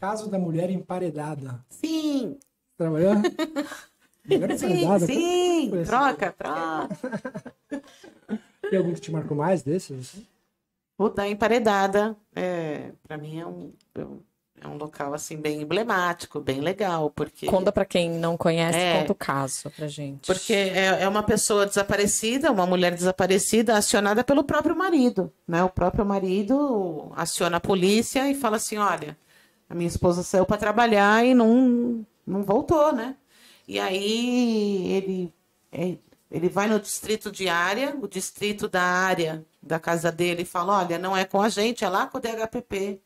Caso da Mulher Emparedada. Sim. Trabalhou? Mulher Emparedada? Sim, sim. troca, troca. Tem algum que te marcou mais desses? da Emparedada, é, para mim é, é um, é um local assim bem emblemático, bem legal, porque... Conta para quem não conhece, é, conta o caso pra gente. Porque é, é uma pessoa desaparecida, uma mulher desaparecida, acionada pelo próprio marido, né? O próprio marido aciona a polícia e fala assim, olha a minha esposa saiu para trabalhar e não, não voltou, né? E aí ele, é, ele vai no distrito de área, o distrito da área da casa dele e fala: olha, não é com a gente, é lá com o DHPP.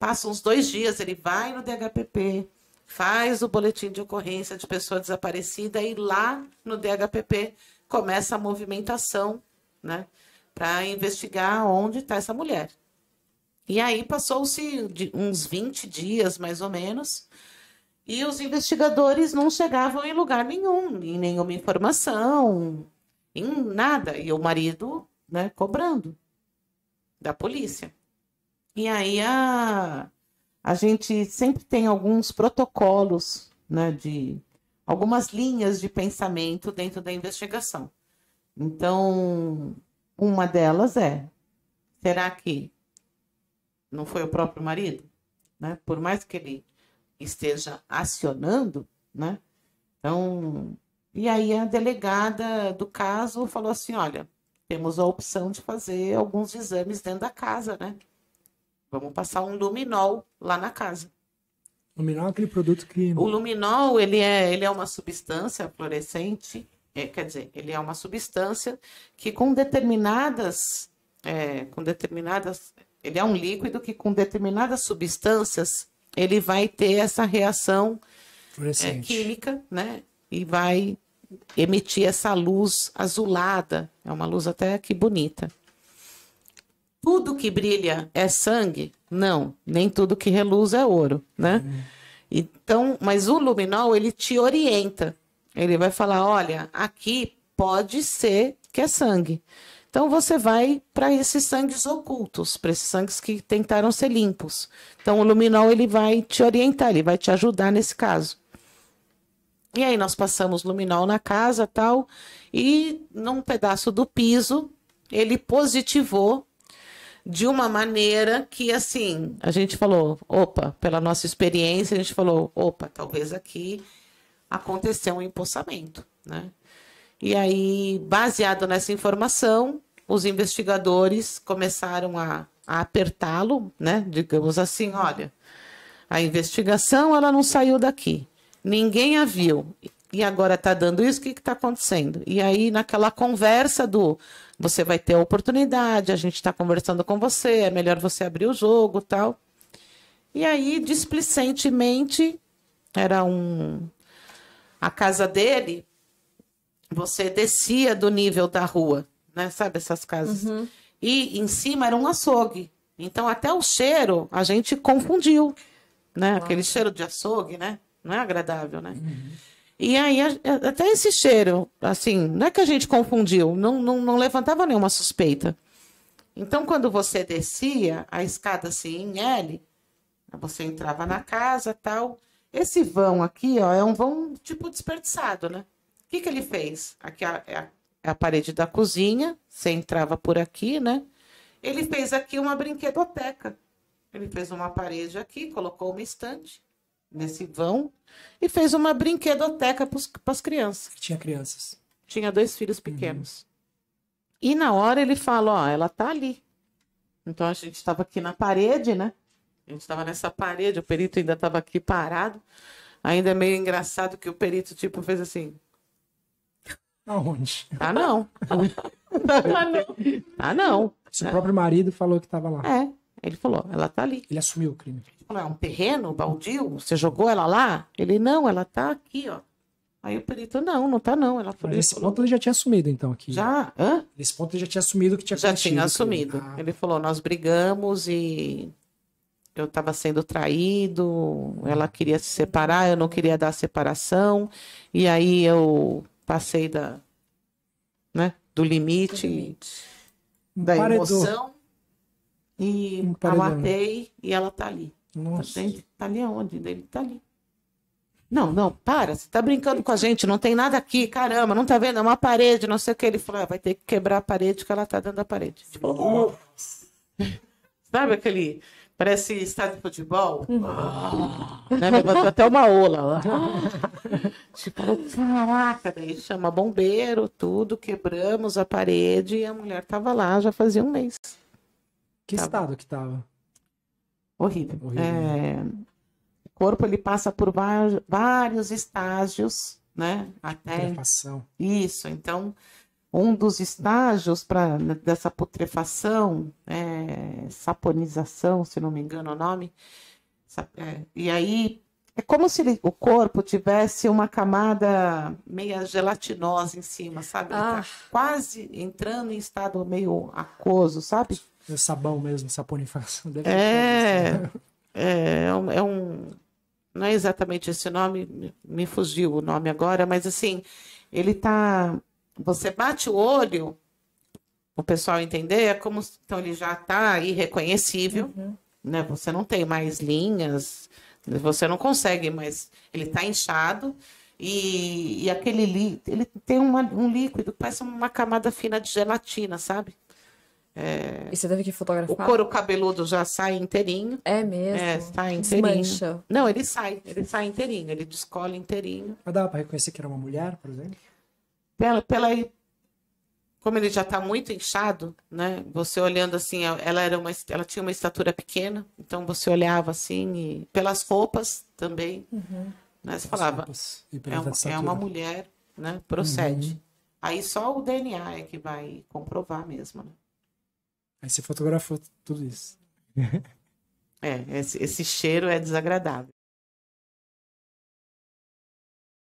Passa uns dois dias, ele vai no DHPP, faz o boletim de ocorrência de pessoa desaparecida e lá no DHPP começa a movimentação, né? Para investigar onde está essa mulher. E aí passou-se uns 20 dias, mais ou menos, e os investigadores não chegavam em lugar nenhum, em nenhuma informação, em nada. E o marido, né, cobrando da polícia. E aí a, a gente sempre tem alguns protocolos, né, de algumas linhas de pensamento dentro da investigação. Então, uma delas é: será que não foi o próprio marido, né? Por mais que ele esteja acionando, né? Então, e aí a delegada do caso falou assim, olha, temos a opção de fazer alguns exames dentro da casa, né? Vamos passar um luminol lá na casa. Luminol é aquele produto que. O luminol, ele é, ele é uma substância fluorescente, é, quer dizer, ele é uma substância que com determinadas, é, com determinadas ele é um líquido que com determinadas substâncias ele vai ter essa reação é, química, né? E vai emitir essa luz azulada. É uma luz até que bonita. Tudo que brilha é sangue? Não, nem tudo que reluz é ouro, né? Hum. Então, mas o luminol ele te orienta. Ele vai falar, olha, aqui pode ser que é sangue. Então você vai para esses sangues ocultos, para esses sangues que tentaram ser limpos. Então o luminol ele vai te orientar, ele vai te ajudar nesse caso. E aí nós passamos luminol na casa, tal, e num pedaço do piso ele positivou de uma maneira que assim, a gente falou, opa, pela nossa experiência, a gente falou, opa, talvez aqui aconteceu um empossamento, né? E aí, baseado nessa informação, os investigadores começaram a, a apertá-lo, né? Digamos assim, olha, a investigação ela não saiu daqui. Ninguém a viu. E agora está dando isso, o que está acontecendo? E aí, naquela conversa do você vai ter a oportunidade, a gente está conversando com você, é melhor você abrir o jogo tal. E aí, displicentemente, era um. A casa dele você descia do nível da rua, né? Sabe essas casas? Uhum. E em cima era um açougue. Então até o cheiro a gente confundiu, né? Aquele cheiro de açougue, né? Não é agradável, né? Uhum. E aí, até esse cheiro, assim, não é que a gente confundiu, não, não, não levantava nenhuma suspeita. Então, quando você descia a escada assim em L, você entrava na casa tal. Esse vão aqui, ó, é um vão tipo desperdiçado, né? que, que ele fez? Aqui é a, é é a, parede da cozinha, você entrava por aqui, né? Ele fez aqui uma brinquedoteca. Ele fez uma parede aqui, colocou uma estante nesse vão e fez uma brinquedoteca para as crianças. Tinha crianças. Tinha dois filhos uhum. pequenos. Uhum. E na hora ele falou: ó, ela tá ali. Então a gente estava aqui na parede, né? A gente estava nessa parede, o perito ainda estava aqui parado. Ainda é meio engraçado que o perito tipo fez assim, Aonde? Ah, não. ah, não. Ah, não. Seu próprio marido falou que estava lá. É, ele falou, ela tá ali. Ele assumiu o crime. Falou, é um terreno baldio? Você jogou ela lá? Ele, não, ela tá aqui, ó. Aí o perito, não, não tá não. Ela falou. Mas esse ponto ele já tinha assumido, então, aqui. Já? Hã? Esse ponto ele já tinha assumido que tinha Já tinha assumido. Ah. Ele falou, nós brigamos e eu estava sendo traído, ela queria se separar, eu não queria dar separação, e aí eu passei da, né, do limite, do limite. da emoção e um e ela tá ali. Nossa. Tá, tá ali aonde? Ele tá ali. Não, não, para, você tá brincando com a gente, não tem nada aqui, caramba, não tá vendo? É uma parede, não sei o que. Ele falou, ah, vai ter que quebrar a parede que ela tá dentro da parede. Tipo, oh. Sabe aquele Parece estádio de futebol. Uhum. Ah. né? Levantou até uma ola. Ah. tipo, caraca, daí chama bombeiro, tudo, quebramos a parede e a mulher tava lá já fazia um mês. Que tava... estado que tava? Horrível. Horrível. Né? É... O corpo ele passa por vários estágios, né? Até. Isso, então um dos estágios para né, dessa putrefação, é, saponização, se não me engano o nome. É, e aí é como se ele, o corpo tivesse uma camada meia gelatinosa em cima, sabe? Tá ah. Tá quase entrando em estado meio aquoso, sabe? É sabão mesmo, saponificação. Deve é, né? é, é, um, é um. Não é exatamente esse nome, me fugiu o nome agora, mas assim, ele está você bate o olho, o pessoal entender, é como então ele já está irreconhecível, uhum. né? Você não tem mais linhas, você não consegue, mas ele está inchado e, e aquele li, ele tem uma, um líquido que parece uma camada fina de gelatina, sabe? É... E você teve que fotografar? O couro cabeludo já sai inteirinho. É mesmo? É, sai inteirinho. Desmancha. Não, ele sai. Ele sai inteirinho. Ele descola inteirinho. Mas dava para reconhecer que era uma mulher, por exemplo? pela, pela como ele já está muito inchado, né? Você olhando assim, ela era uma, ela tinha uma estatura pequena, então você olhava assim e pelas roupas também, uhum. né? Você falava, é uma, é uma, mulher, né? Procede. Uhum. Aí só o DNA é que vai comprovar mesmo, né? Aí você fotografou tudo isso. é, esse, esse cheiro é desagradável.